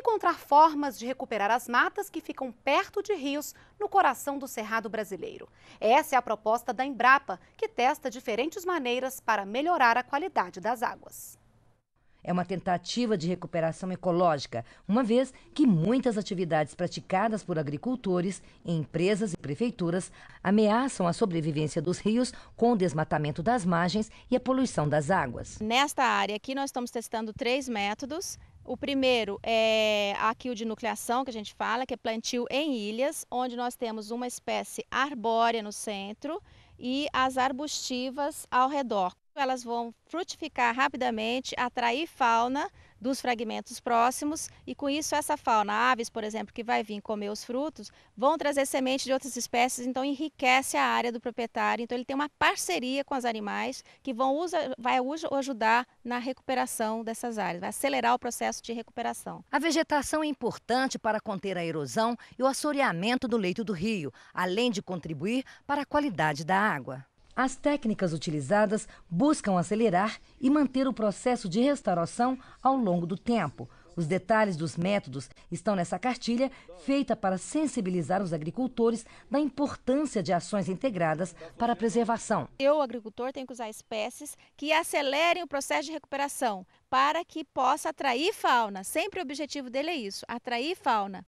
encontrar formas de recuperar as matas que ficam perto de rios no coração do Cerrado brasileiro. Essa é a proposta da Embrapa, que testa diferentes maneiras para melhorar a qualidade das águas. É uma tentativa de recuperação ecológica, uma vez que muitas atividades praticadas por agricultores, empresas e prefeituras ameaçam a sobrevivência dos rios com o desmatamento das margens e a poluição das águas. Nesta área aqui, nós estamos testando três métodos o primeiro é de nucleação que a gente fala, que é plantio em ilhas, onde nós temos uma espécie arbórea no centro e as arbustivas ao redor, elas vão frutificar rapidamente, atrair fauna dos fragmentos próximos e com isso essa fauna, aves, por exemplo, que vai vir comer os frutos, vão trazer semente de outras espécies, então enriquece a área do proprietário. Então ele tem uma parceria com os animais que vão usar, vai ajudar na recuperação dessas áreas, vai acelerar o processo de recuperação. A vegetação é importante para conter a erosão e o assoreamento do leito do rio, além de contribuir para a qualidade da água. As técnicas utilizadas buscam acelerar e manter o processo de restauração ao longo do tempo. Os detalhes dos métodos estão nessa cartilha, feita para sensibilizar os agricultores da importância de ações integradas para a preservação. Eu, agricultor, tenho que usar espécies que acelerem o processo de recuperação para que possa atrair fauna. Sempre o objetivo dele é isso, atrair fauna.